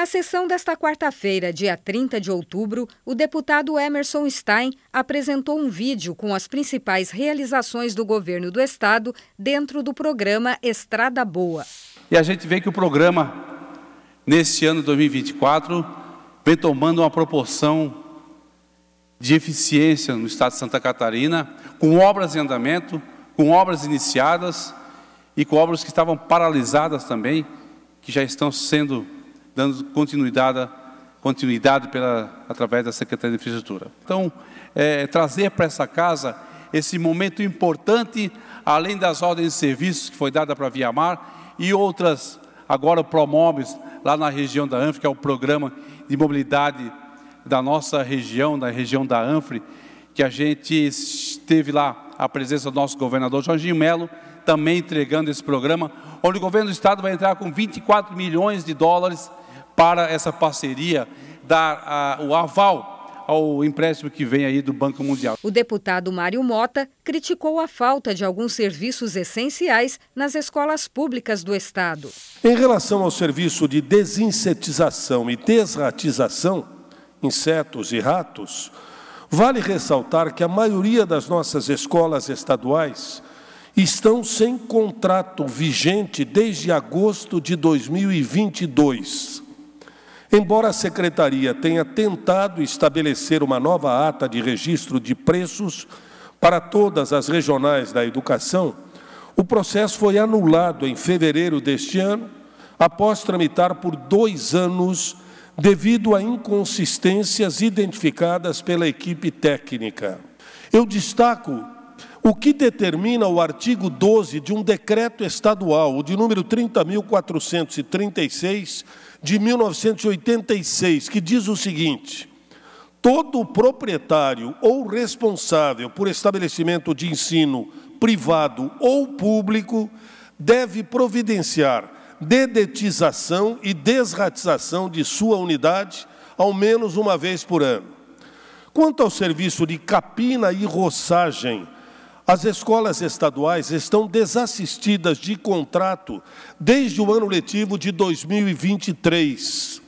Na sessão desta quarta-feira, dia 30 de outubro, o deputado Emerson Stein apresentou um vídeo com as principais realizações do governo do estado dentro do programa Estrada Boa. E a gente vê que o programa, neste ano 2024, vem tomando uma proporção de eficiência no estado de Santa Catarina, com obras em andamento, com obras iniciadas e com obras que estavam paralisadas também, que já estão sendo dando continuidade, continuidade pela, através da Secretaria de Infraestrutura. Então, é, trazer para essa casa esse momento importante, além das ordens de serviços que foi dada para a Via Mar e outras, agora promoves lá na região da ANF, que é o programa de mobilidade da nossa região, da região da ANFRE, que a gente teve lá a presença do nosso governador Jorginho Melo, também entregando esse programa, onde o governo do Estado vai entrar com 24 milhões de dólares para essa parceria dar a, o aval ao empréstimo que vem aí do Banco Mundial. O deputado Mário Mota criticou a falta de alguns serviços essenciais nas escolas públicas do Estado. Em relação ao serviço de desinsetização e desratização, insetos e ratos, vale ressaltar que a maioria das nossas escolas estaduais estão sem contrato vigente desde agosto de 2022. Embora a secretaria tenha tentado estabelecer uma nova ata de registro de preços para todas as regionais da educação, o processo foi anulado em fevereiro deste ano, após tramitar por dois anos, devido a inconsistências identificadas pela equipe técnica. Eu destaco o que determina o artigo 12 de um decreto estadual, o de número 30.436, de 1986, que diz o seguinte: todo proprietário ou responsável por estabelecimento de ensino privado ou público deve providenciar dedetização e desratização de sua unidade ao menos uma vez por ano. Quanto ao serviço de capina e roçagem, as escolas estaduais estão desassistidas de contrato desde o ano letivo de 2023.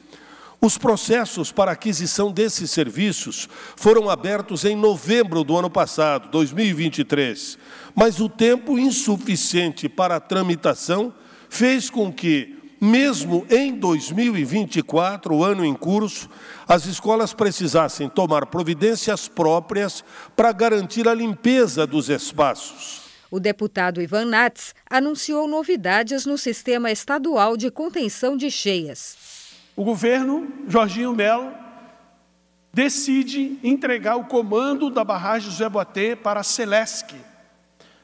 Os processos para aquisição desses serviços foram abertos em novembro do ano passado, 2023, mas o tempo insuficiente para a tramitação fez com que mesmo em 2024, o ano em curso, as escolas precisassem tomar providências próprias para garantir a limpeza dos espaços. O deputado Ivan Nats anunciou novidades no sistema estadual de contenção de cheias. O governo Jorginho Melo decide entregar o comando da barragem José Boatê para a Celesc.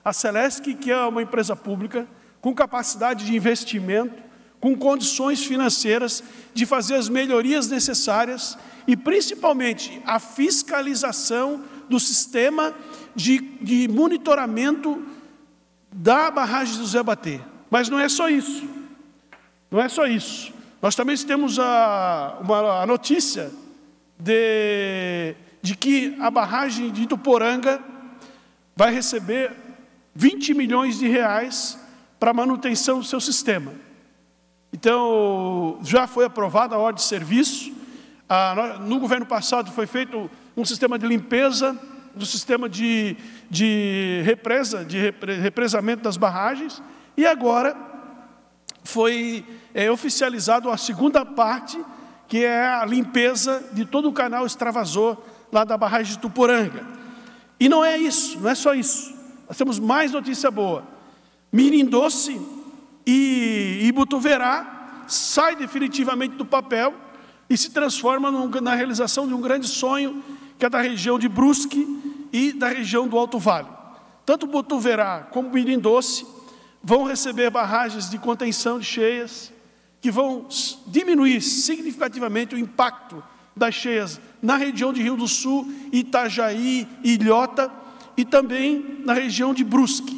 A Celesc, que é uma empresa pública com capacidade de investimento com condições financeiras de fazer as melhorias necessárias e, principalmente, a fiscalização do sistema de, de monitoramento da barragem do Zé Bater. Mas não é só isso. Não é só isso. Nós também temos a, uma, a notícia de, de que a barragem de Ituporanga vai receber 20 milhões de reais para manutenção do seu sistema. Então, já foi aprovada a ordem de serviço. Ah, no governo passado foi feito um sistema de limpeza do sistema de, de represa, de represamento das barragens. E agora foi é, oficializado a segunda parte, que é a limpeza de todo o canal extravasor lá da barragem de Tuporanga. E não é isso, não é só isso. Nós temos mais notícia boa. Mirim Doce e, e Botuverá sai definitivamente do papel e se transforma num, na realização de um grande sonho que é da região de Brusque e da região do Alto Vale. Tanto Botuverá como Mirim Doce vão receber barragens de contenção de cheias que vão diminuir significativamente o impacto das cheias na região de Rio do Sul, Itajaí, Ilhota e também na região de Brusque.